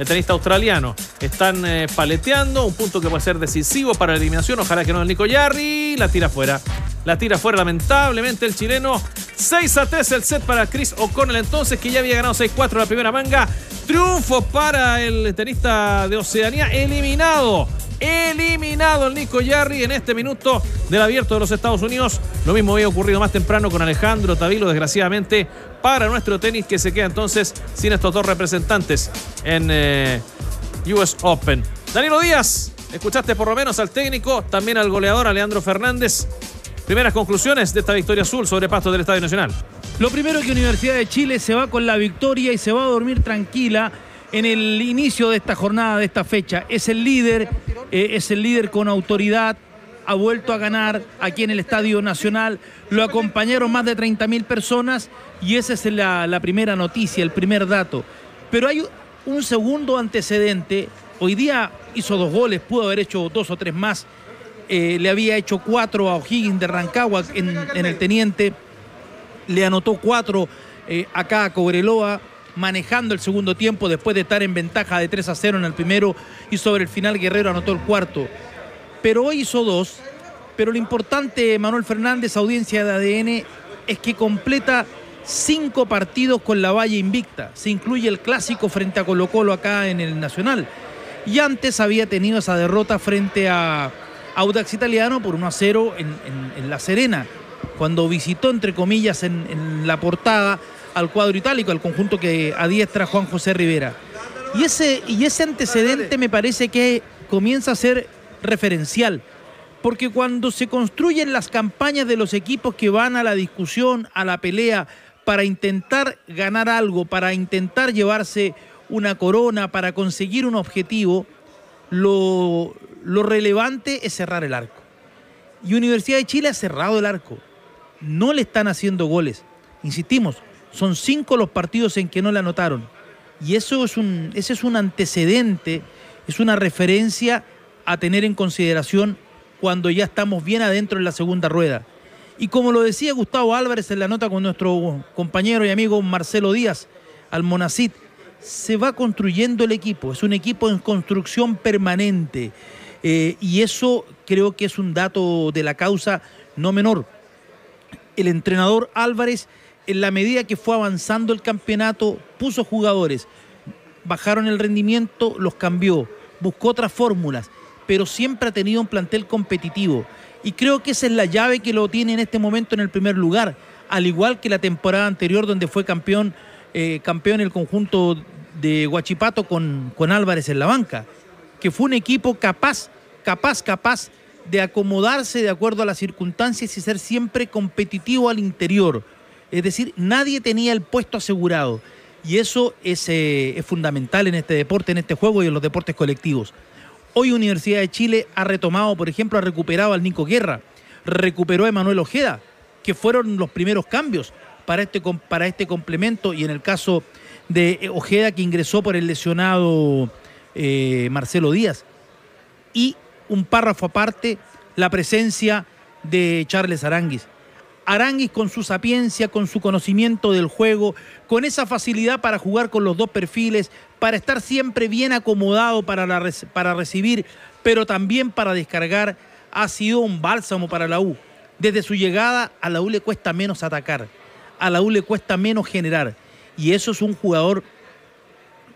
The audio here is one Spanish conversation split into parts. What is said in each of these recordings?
el tenista australiano. Están eh, paleteando, un punto que puede ser decisivo para la eliminación. Ojalá que no el Nico Jarry. La tira fuera. La tira fuera, lamentablemente, el chileno. 6 a 3 el set para Chris O'Connell, entonces, que ya había ganado 6-4 la primera manga. Triunfo para el tenista de Oceanía, eliminado eliminado el Nico Yarri en este minuto del abierto de los Estados Unidos. Lo mismo había ocurrido más temprano con Alejandro Tavilo, desgraciadamente, para nuestro tenis que se queda entonces sin estos dos representantes en eh, US Open. Danilo Díaz, escuchaste por lo menos al técnico, también al goleador Alejandro Fernández. Primeras conclusiones de esta victoria azul sobre Pasto del Estadio Nacional. Lo primero que Universidad de Chile se va con la victoria y se va a dormir tranquila en el inicio de esta jornada, de esta fecha. Es el líder, eh, es el líder con autoridad, ha vuelto a ganar aquí en el Estadio Nacional, lo acompañaron más de 30.000 personas y esa es la, primera noticia, el primer dato. Pero hay un segundo antecedente, hoy día hizo dos goles, pudo haber hecho dos o tres más, eh, le había hecho cuatro a O'Higgins de Rancagua en, el Teniente, le anotó cuatro eh, acá a Cobreloa, manejando el segundo tiempo después de estar en ventaja de 3 a 0 en el primero y sobre el final Guerrero anotó el cuarto. Pero hoy hizo dos. Pero lo importante, Manuel Fernández, audiencia de ADN, es que completa cinco partidos con la valla invicta. Se incluye el clásico frente a Colo Colo acá en el Nacional. Y antes había tenido esa derrota frente a Audax Italiano por 1 a 0 en, La Serena, cuando visitó, entre comillas, en la portada al cuadro itálico, al conjunto que adiestra Juan José Rivera. Y ese, y ese antecedente me parece que comienza a ser referencial, porque cuando se construyen las campañas de los equipos que van a la discusión, a la pelea, para intentar ganar algo, para intentar llevarse una corona, para conseguir un objetivo, lo, lo relevante es cerrar el arco. Y Universidad de Chile ha cerrado el arco. No le están haciendo goles. Insistimos, son cinco los partidos en que no le anotaron. Y eso es un, es un antecedente, es una referencia a tener en consideración cuando ya estamos bien adentro en la segunda rueda. Y como lo decía Gustavo Álvarez en la nota con nuestro compañero y amigo Marcelo Díaz, al Monacit, se va construyendo el equipo, es un equipo en construcción permanente. Eh, y eso creo que es un dato de la causa no menor. El entrenador Álvarez en la medida que fue avanzando el campeonato, puso jugadores, bajaron el rendimiento, los cambió, buscó otras fórmulas, pero siempre ha tenido un plantel competitivo. Y creo que esa es la llave que lo tiene en este momento en el primer lugar, al igual que la temporada anterior donde fue campeón, eh, el conjunto de Guachipato con, con Álvarez en la banca, que fue un equipo capaz, capaz, capaz de acomodarse de acuerdo a las circunstancias y ser siempre competitivo al interior es decir, nadie tenía el puesto asegurado. Y eso eh, es, fundamental en este deporte, en este juego y en los deportes colectivos. Hoy Universidad de Chile ha retomado, por ejemplo, ha recuperado al Nico Guerra, recuperó a Emanuel Ojeda, que fueron los primeros cambios para este, para este complemento. Y en el caso de eh, Ojeda, que ingresó por el lesionado eh, Marcelo Díaz. Y un párrafo aparte, la presencia de Charles Aranguis. Aranguis con su sapiencia, con su conocimiento del juego, con esa facilidad para jugar con los dos perfiles, para estar siempre bien acomodado para, para recibir, pero también para descargar, ha sido un bálsamo para la U. Desde su llegada a la U le cuesta menos atacar, a la U le cuesta menos generar. Y eso es un jugador,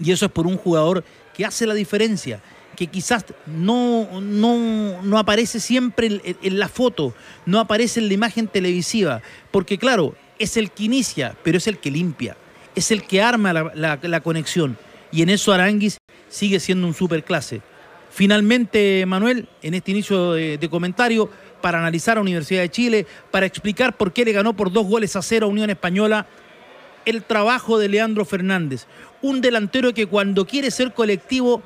y eso es por un jugador que hace la diferencia que quizás no, no, aparece siempre en, la foto, no aparece en la imagen televisiva, porque claro, es el que inicia, pero es el que limpia, es el que arma la, conexión. Y en eso Aranguis sigue siendo un superclase. Finalmente, Manuel, en este inicio de, de comentario, para analizar a Universidad de Chile, para explicar por qué le ganó por dos goles a cero a Unión Española, el trabajo de Leandro Fernández, un delantero que cuando quiere ser colectivo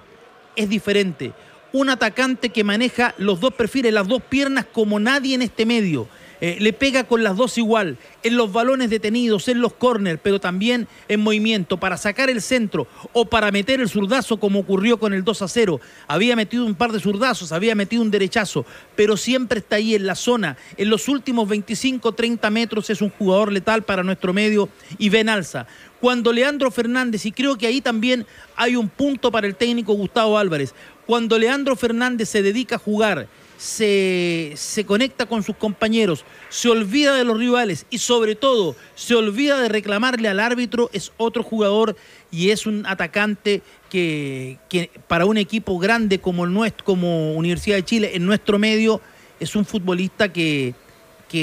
es diferente. Un atacante que maneja los dos perfiles, las dos piernas como nadie en este medio eh, le pega con las dos igual, en los balones detenidos, en los corners, pero también en movimiento para sacar el centro o para meter el zurdazo como ocurrió con el 2 a 0. Había metido un par de zurdazos, había metido un derechazo, pero siempre está ahí en la zona. En los últimos 25, 30 metros es un jugador letal para nuestro medio y ven alza. Cuando Leandro Fernández, y creo que ahí también hay un punto para el técnico Gustavo Álvarez, cuando Leandro Fernández se dedica a jugar se, conecta con sus compañeros, se olvida de los rivales y sobre todo se olvida de reclamarle al árbitro, es otro jugador y es un atacante que, para un equipo grande como el nuestro, como Universidad de Chile, en nuestro medio, es un futbolista que,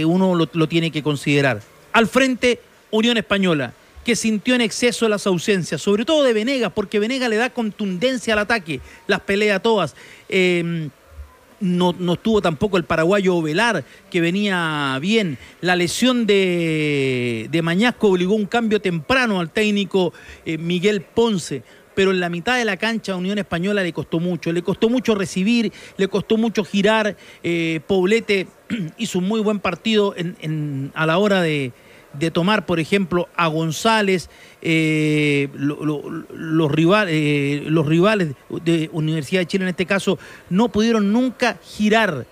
uno lo, tiene que considerar. Al frente, Unión Española que sintió en exceso las ausencias, sobre todo de Venegas, porque Venegas le da contundencia al ataque, las pelea todas. Em, no, estuvo tampoco el paraguayo Velar, que venía bien. La lesión de, Mañasco obligó un cambio temprano al técnico eh, Miguel Ponce. Pero en la mitad de la cancha Unión Española le costó mucho. Le costó mucho recibir, le costó mucho girar. Eh, Poblete hizo un muy buen partido a la hora de, de tomar, por ejemplo, a González, eh, los, eh, los rivales de Universidad de Chile en este caso, no pudieron nunca girar.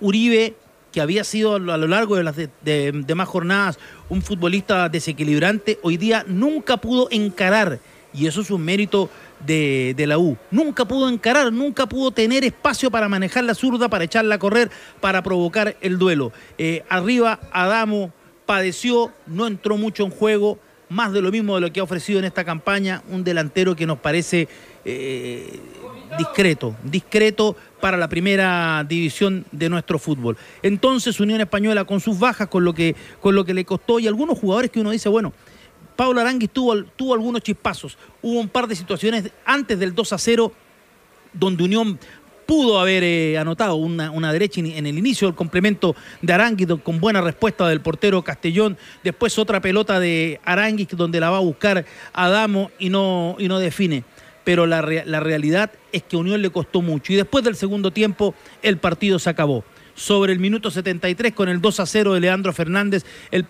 Uribe, que había sido a lo largo de las demás jornadas un futbolista desequilibrante, hoy día nunca pudo encarar, y eso es un mérito de, la U. Nunca pudo encarar, nunca pudo tener espacio para manejar la zurda, para echarla a correr, para provocar el duelo. Eh, arriba, Adamo, padeció, no entró mucho en juego, más de lo mismo de lo que ha ofrecido en esta campaña, un delantero que nos parece eh, discreto, discreto para la primera división de nuestro fútbol. Entonces Unión Española con sus bajas, con lo que, con lo que le costó y algunos jugadores que uno dice, bueno, Pablo Aranguis tuvo, tuvo algunos chispazos, hubo un par de situaciones antes del 2 a 0 donde Unión pudo haber eh, anotado una, derecha en el inicio del complemento de Aranguis con buena respuesta del portero Castellón. Después otra pelota de Aranguis donde la va a buscar Adamo y no, y no define. Pero la, realidad es que Unión le costó mucho. Y después del segundo tiempo el partido se acabó sobre el minuto 73 con el 2 a 0 de Leandro Fernández. el,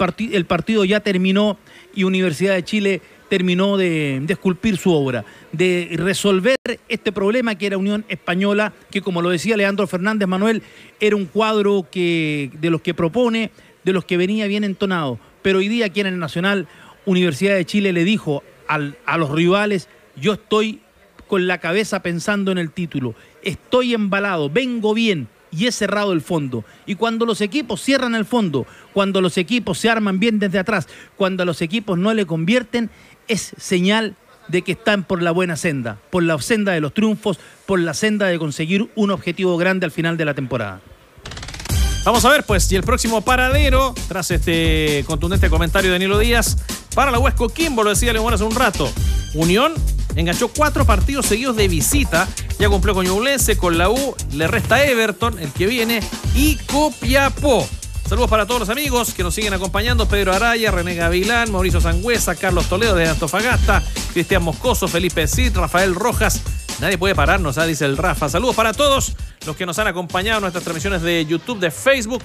partido ya terminó y Universidad de Chile terminó de, esculpir su obra, de resolver este problema que era Unión Española, que como lo decía Leandro Fernández Manuel, era un cuadro que, de los que propone, de los que venía bien entonado. Pero hoy día aquí en el Nacional, Universidad de Chile le dijo a los rivales, yo estoy con la cabeza pensando en el título, estoy embalado, vengo bien, y es cerrado el fondo. Y cuando los equipos cierran el fondo, cuando los equipos se arman bien desde atrás, cuando los equipos no le convierten, es señal de que están por la buena senda, por la senda de los triunfos, por la senda de conseguir un objetivo grande al final de la temporada. Vamos a ver, pues, si el próximo paradero, tras este contundente comentario de Danilo Díaz, para la Huesco kimbo lo decía León hace un rato. Unión enganchó cuatro partidos seguidos de visita ya cumplió con Ñublense, con la U, le resta Everton, el que viene, y Copiapó. Saludos para todos los amigos que nos siguen acompañando: Pedro Araya, René Gavilán, Mauricio Sangüesa, Carlos Toledo de Antofagasta, Cristian Moscoso, Felipe Cid, Rafael Rojas. Nadie puede pararnos, ¿ah? dice el Rafa. Saludos para todos los que nos han acompañado en nuestras transmisiones de YouTube, de Facebook.